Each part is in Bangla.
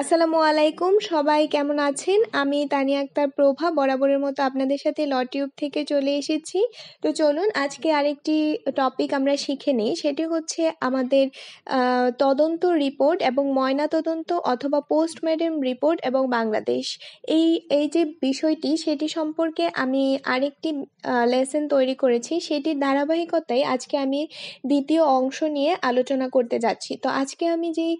আসসালামু আলাইকুম সবাই কেমন আছেন আমি তানিয়া আক্তার প্রভা বরাবরের মতো আপনাদের সাথে লটিউব থেকে চলে এসেছি তো চলুন আজকে আরেকটি টপিক আমরা শিখে নিই সেটি হচ্ছে আমাদের তদন্ত রিপোর্ট এবং ময়না তদন্ত অথবা পোস্টমর্টেম রিপোর্ট এবং বাংলাদেশ এই এই যে বিষয়টি সেটি সম্পর্কে আমি আরেকটি লেসেন তৈরি করেছি সেটির ধারাবাহিকতায় আজকে আমি দ্বিতীয় অংশ নিয়ে আলোচনা করতে যাচ্ছি তো আজকে আমি যেই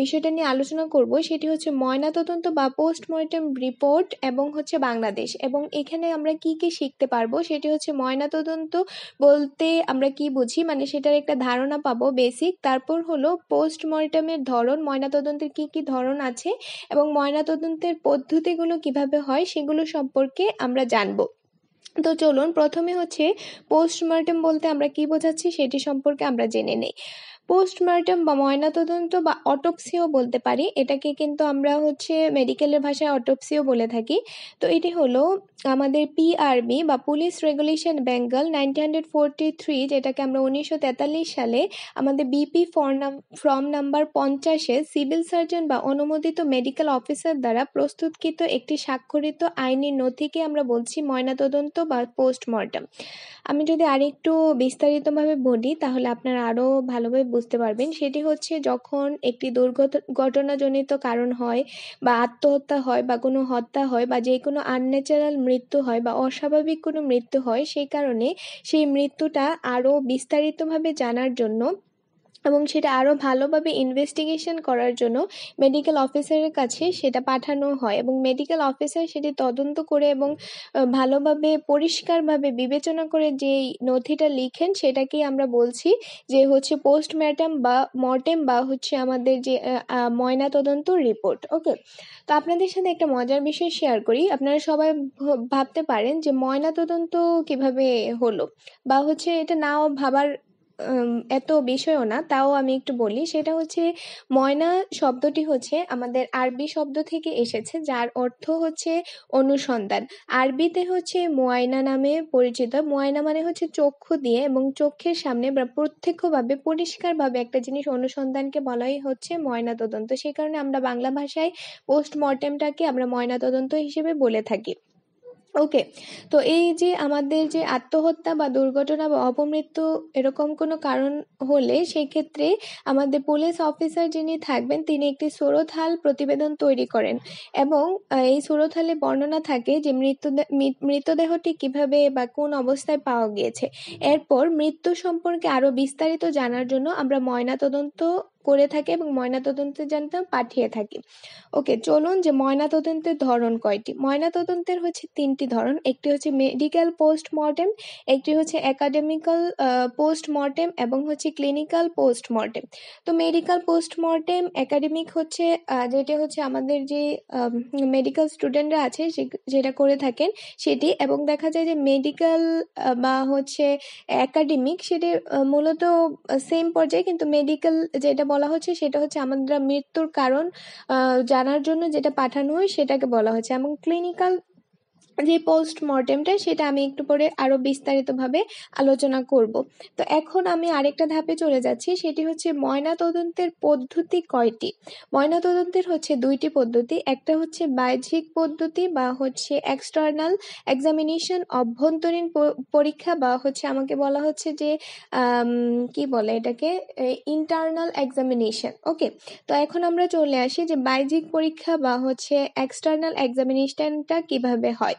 বিষয়টা নিয়ে আলোচনা করব সে সেটি হচ্ছে ময়নাতদন্ত বা পোস্টমর্টেম রিপোর্ট এবং হচ্ছে বাংলাদেশ এবং এখানে আমরা কি কি শিখতে পারবো সেটি হচ্ছে ময়নাতদন্ত বলতে আমরা কি বুঝি মানে সেটার একটা ধারণা পাবো বেসিক তারপর হলো পোস্টমর্টমের ধরন ময়নাতদন্তের কি কি ধরন আছে এবং ময়নাতদন্তের পদ্ধতিগুলো কিভাবে হয় সেগুলো সম্পর্কে আমরা জানবো তো চলুন প্রথমে হচ্ছে পোস্টমর্টেম বলতে আমরা কি বোঝাচ্ছি সেটি সম্পর্কে আমরা জেনে নেই পোস্টমর্টম বা ময়নাতদন্ত বা অটোপসিও বলতে পারি এটাকে কিন্তু আমরা হচ্ছে মেডিকেলের ভাষায় অটোপসিও বলে থাকি তো এটি হলো আমাদের পিআরবি বা police regulation Bengal nineteen hundred three যেটাকে আমরা উনিশশো তেতাল্লিশ সালে আমাদের বিপি ফর্ম নাম্বার পঞ্চাশে সিভিল সার্জন বা অনুমোদিত মেডিকেল অফিসার দ্বারা প্রস্তুতকৃত একটি স্বাক্ষরিত আইনি নথিকে আমরা বলছি ময়নাতদন্ত বা পোস্টমর্টম আমি যদি আরেকটু বিস্তারিতভাবে বলি তাহলে আপনারা আরও ভালোভাবে বুঝতে পারবেন সেটি হচ্ছে যখন একটি দুর্ঘটনাজনিত কারণ হয় বা আত্মহত্যা হয় বা কোনো হত্যা হয় বা যে কোনো আনন্যাচারাল মৃত্যু হয় বা অস্বাভাবিক কোনো মৃত্যু হয় সেই কারণে সেই মৃত্যুটা আরও বিস্তারিতভাবে জানার জন্য এবং সেটা আরও ভালোভাবে ইনভেস্টিগেশন করার জন্য মেডিকেল অফিসারের কাছে সেটা পাঠানো হয় এবং মেডিকেল অফিসার সেটি তদন্ত করে এবং ভালোভাবে পরিষ্কারভাবে বিবেচনা করে যে নথিটা লিখেন সেটাকেই আমরা বলছি যে হচ্ছে পোস্টমর্টম বা মর্টেম বা হচ্ছে আমাদের যে ময়না তদন্ত রিপোর্ট ওকে তো আপনাদের সাথে একটা মজার বিষয় শেয়ার করি আপনারা সবাই ভাবতে পারেন যে ময়না তদন্ত কিভাবে হলো বা হচ্ছে এটা নাও ভাবার এত বিষয়ও না তাও আমি একটু বলি সেটা হচ্ছে ময়না শব্দটি হচ্ছে আমাদের আরবি শব্দ থেকে এসেছে যার অর্থ হচ্ছে অনুসন্ধান আরবিতে হচ্ছে ময়না নামে পরিচিত ময়না মানে হচ্ছে চক্ষু দিয়ে এবং চক্ষের সামনে বা প্রত্যক্ষভাবে পরিষ্কারভাবে একটা জিনিস অনুসন্ধানকে বলাই হচ্ছে ময়না তদন্ত সেই কারণে আমরা বাংলা ভাষায় পোস্টমর্টেমটাকে আমরা ময়না তদন্ত হিসেবে বলে থাকি ওকে তো এই যে আমাদের যে আত্মহত্যা বা দুর্ঘটনা বা অপমৃত্যু এরকম কোনো কারণ হলে সেক্ষেত্রে আমাদের পুলিশ অফিসার যিনি থাকবেন তিনি একটি সুরথাল প্রতিবেদন তৈরি করেন এবং এই সুরথালে বর্ণনা থাকে যে মৃতদেহ মৃতদেহটি কিভাবে বা কোন অবস্থায় পাওয়া গিয়েছে এরপর মৃত্যু সম্পর্কে আরও বিস্তারিত জানার জন্য আমরা ময়নাতদন্ত করে থাকে এবং ময়নাতদন্তের জন্য পাঠিয়ে থাকে ওকে চলুন যে ময়নাতদন্তের ধরন কয়টি ময়নাতদন্তের হচ্ছে তিনটি ধরন একটি হচ্ছে মেডিকেল পোস্ট মর্টেম একটি হচ্ছে একাডেমিক্যাল পোস্ট মর্টেম এবং হচ্ছে ক্লিনিক্যাল পোস্ট মর্টেম তো মেডিকেল পোস্ট মর্টেম একাডেমিক হচ্ছে যেটা হচ্ছে আমাদের যে মেডিকেল স্টুডেন্টরা আছে যেটা করে থাকেন সেটি এবং দেখা যায় যে মেডিকেল বা হচ্ছে একাডেমিক সেটি মূলত সেম পর্যায়ে কিন্তু মেডিকেল যেটা বলা হচ্ছে সেটা হচ্ছে আমাদের মৃত্যুর কারণ জানার জন্য যেটা পাঠানো হয় সেটাকে বলা হচ্ছে এবং ক্লিনিক্যাল যে পোস্ট মর্টেমটা সেটা আমি একটু পরে আরও বিস্তারিতভাবে আলোচনা করব তো এখন আমি আরেকটা ধাপে চলে যাচ্ছি সেটি হচ্ছে ময়না তদন্তের পদ্ধতি কয়টি ময়না তদন্তের হচ্ছে দুইটি পদ্ধতি একটা হচ্ছে বাহ্যিক পদ্ধতি বা হচ্ছে এক্সটার্নাল এক্সামিনেশন অভ্যন্তরীণ পরীক্ষা বা হচ্ছে আমাকে বলা হচ্ছে যে কি বলে এটাকে ইন্টারনাল এক্সামিনেশন ওকে তো এখন আমরা চলে আসি যে বাহ্যিক পরীক্ষা বা হচ্ছে এক্সটার্নাল এক্সামিনেশনটা কিভাবে হয়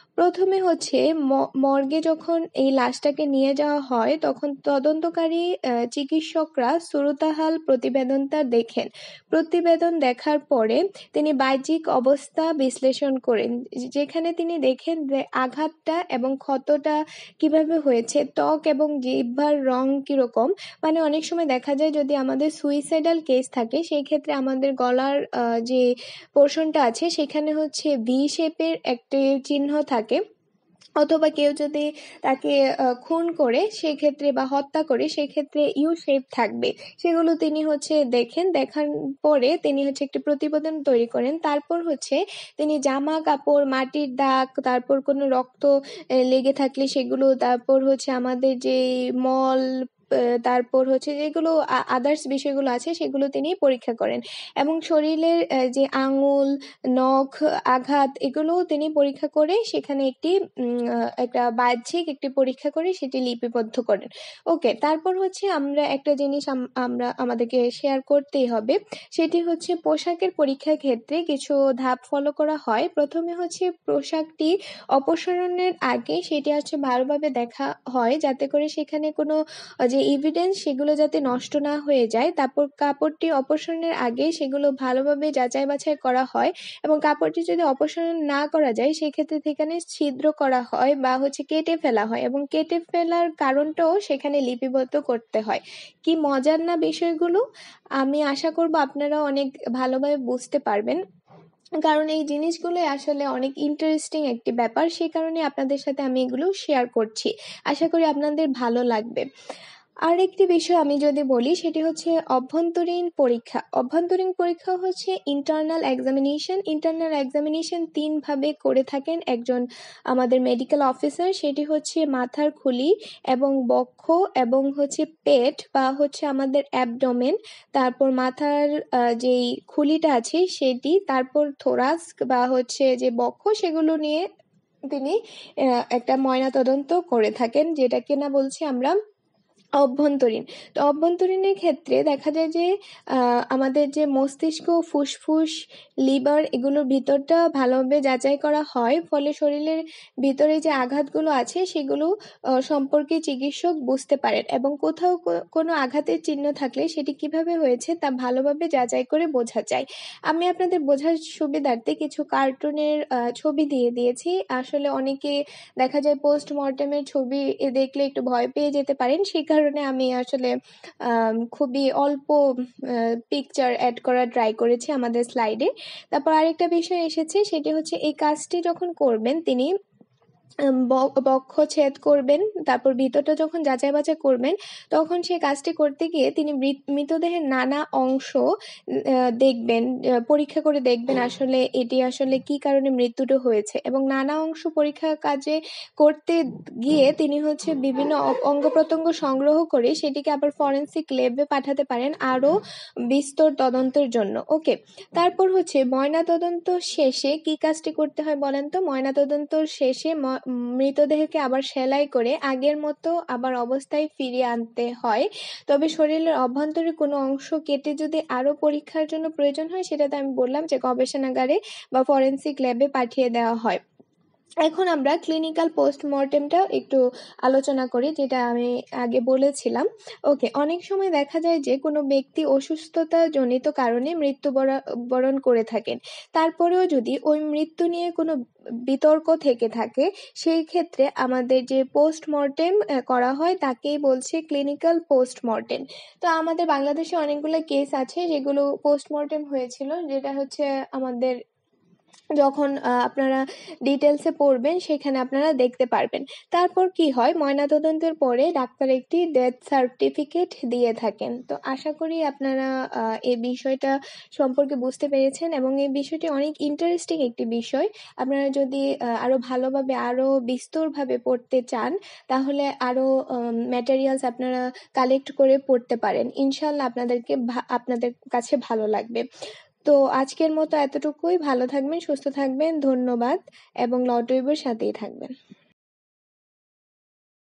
প্রথমে হচ্ছে মর্গে যখন এই লাশটাকে নিয়ে যাওয়া হয় তখন তদন্তকারী চিকিৎসকরা সুরতাহাল প্রতিবেদনটা দেখেন প্রতিবেদন দেখার পরে তিনি বাহ্যিক অবস্থা বিশ্লেষণ করেন যেখানে তিনি দেখেন যে আঘাতটা এবং ক্ষতটা কিভাবে হয়েছে ত্বক এবং জিহ্বার রং কীরকম মানে অনেক সময় দেখা যায় যদি আমাদের সুইসাইডাল কেস থাকে সেই ক্ষেত্রে আমাদের গলার যে পোর্শনটা আছে সেখানে হচ্ছে ভি শেপের একটি চিহ্ন থাকে থাকে অথবা কেউ যদি তাকে খুন করে সেক্ষেত্রে বা হত্যা করে সেক্ষেত্রে ইউ শেপ থাকবে সেগুলো তিনি হচ্ছে দেখেন দেখার পরে তিনি হচ্ছে একটি প্রতিবেদন তৈরি করেন তারপর হচ্ছে তিনি জামা কাপড় মাটির দাগ তারপর কোনো রক্ত লেগে থাকলে সেগুলো তারপর হচ্ছে আমাদের যে মল তারপর হচ্ছে যেগুলো আদার্স বিষয়গুলো আছে সেগুলো তিনি পরীক্ষা করেন এবং শরীরের যে আঙুল নখ আঘাত এগুলোও তিনি পরীক্ষা করে সেখানে একটি একটা বাহ্যিক একটি পরীক্ষা করে সেটি লিপিবদ্ধ করেন ওকে তারপর হচ্ছে আমরা একটা জিনিস আমরা আমাদেরকে শেয়ার করতেই হবে সেটি হচ্ছে পোশাকের পরীক্ষার ক্ষেত্রে কিছু ধাপ ফলো করা হয় প্রথমে হচ্ছে পোশাকটি অপসারণের আগে সেটি হচ্ছে ভালোভাবে দেখা হয় যাতে করে সেখানে কোনো যে এভিডেন্স সেগুলো যাতে নষ্ট না হয়ে যায় তারপর কাপড়টি অপসারণের আগে সেগুলো ভালোভাবে যাচাই বাছাই করা হয় এবং কাপড়টি যদি অপসারণ না করা যায় সেক্ষেত্রে সেখানে ছিদ্র করা হয় বা হচ্ছে কেটে ফেলা হয় এবং কেটে ফেলার কারণটাও সেখানে লিপিবদ্ধ করতে হয় কি মজার না বিষয়গুলো আমি আশা করব আপনারা অনেক ভালোভাবে বুঝতে পারবেন কারণ এই জিনিসগুলো আসলে অনেক ইন্টারেস্টিং একটি ব্যাপার সেই কারণে আপনাদের সাথে আমি এগুলো শেয়ার করছি আশা করি আপনাদের ভালো লাগবে আর একটি বিষয় আমি যদি বলি সেটি হচ্ছে অভ্যন্তরীণ পরীক্ষা অভ্যন্তরীণ পরীক্ষা হচ্ছে ইন্টারনাল এক্সামিনেশন ইন্টারনাল এক্সামিনেশন তিনভাবে করে থাকেন একজন আমাদের মেডিকেল অফিসার সেটি হচ্ছে মাথার খুলি এবং বক্ষ এবং হচ্ছে পেট বা হচ্ছে আমাদের অ্যাবডোমেন তারপর মাথার যেই খুলিটা আছে সেটি তারপর থোরাস্ক বা হচ্ছে যে বক্ষ সেগুলো নিয়ে তিনি একটা ময়নাতদন্ত করে থাকেন যেটা না বলছি আমরা অভ্যন্তরীণ তো অভ্যন্তরীণের ক্ষেত্রে দেখা যায় যে আমাদের যে মস্তিষ্ক ফুসফুস লিভার এগুলোর ভিতরটা ভালোভাবে যাচাই করা হয় ফলে শরীরের ভিতরে যে আঘাতগুলো আছে সেগুলো সম্পর্কে চিকিৎসক বুঝতে পারেন এবং কোথাও কোনো আঘাতের চিহ্ন থাকলে সেটি কিভাবে হয়েছে তা ভালোভাবে যাচাই করে বোঝা যায় আমি আপনাদের বোঝার সুবিধার্থে কিছু কার্টুনের ছবি দিয়ে দিয়েছি আসলে অনেকে দেখা যায় পোস্ট মর্টেমের ছবি দেখলে একটু ভয় পেয়ে যেতে পারেন সেই কারণে আমি আসলে খুবই অল্প পিকচার অ্যাড করা ট্রাই করেছি আমাদের স্লাইডে তারপর আরেকটা বিষয় এসেছে সেটি হচ্ছে এই কাজটি যখন করবেন তিনি বক্ষ ছেদ করবেন তারপর ভিতরটা যখন যাচাই বাছাই করবেন তখন সে কাজটি করতে গিয়ে তিনি মৃতদেহের নানা অংশ দেখবেন পরীক্ষা করে দেখবেন আসলে এটি আসলে কি কারণে মৃত্যুটা হয়েছে এবং নানা অংশ পরীক্ষা কাজে করতে গিয়ে তিনি হচ্ছে বিভিন্ন অঙ্গ প্রত্যঙ্গ সংগ্রহ করে সেটিকে আবার ফরেন্সিক ল্যাবে পাঠাতে পারেন আরও বিস্তর তদন্তের জন্য ওকে তারপর হচ্ছে ময়না তদন্ত শেষে কি কাজটি করতে হয় বলেন তো ময়না তদন্ত শেষে মৃতদেহকে আবার সেলাই করে আগের মতো আবার অবস্থায় ফিরিয়ে আনতে হয় তবে শরীরের অভ্যন্তরে কোনো অংশ কেটে যদি আরও পরীক্ষার জন্য প্রয়োজন হয় সেটাতে আমি বললাম যে গবেষণাগারে বা ফরেন্সিক ল্যাবে পাঠিয়ে দেওয়া হয় এখন আমরা ক্লিনিক্যাল পোস্টমর্টেমটা একটু আলোচনা করি যেটা আমি আগে বলেছিলাম ওকে অনেক সময় দেখা যায় যে কোনো ব্যক্তি অসুস্থতা জনিত কারণে মৃত্যুবরণ করে থাকেন তারপরেও যদি ওই মৃত্যু নিয়ে কোনো বিতর্ক থেকে থাকে সেই ক্ষেত্রে আমাদের যে পোস্টমর্টেম করা হয় তাকেই বলছে ক্লিনিক্যাল পোস্টমর্টেম তো আমাদের বাংলাদেশে অনেকগুলো কেস আছে যেগুলো পোস্টমর্টেম হয়েছিল যেটা হচ্ছে আমাদের যখন আপনারা ডিটেলসে পড়বেন সেখানে আপনারা দেখতে পারবেন তারপর কি হয় ময়নাতদন্তের পরে ডাক্তার একটি ডেথ সার্টিফিকেট দিয়ে থাকেন তো আশা করি আপনারা এই বিষয়টা সম্পর্কে বুঝতে পেরেছেন এবং এই বিষয়টি অনেক ইন্টারেস্টিং একটি বিষয় আপনারা যদি আরও ভালোভাবে আরও বিস্তরভাবে পড়তে চান তাহলে আরও ম্যাটেরিয়ালস আপনারা কালেক্ট করে পড়তে পারেন ইনশাল্লাহ আপনাদেরকে আপনাদের কাছে ভালো লাগবে তো আজকের মতো এতটুকুই ভালো থাকবেন সুস্থ থাকবেন ধন্যবাদ এবং লটরিবের সাথেই থাকবেন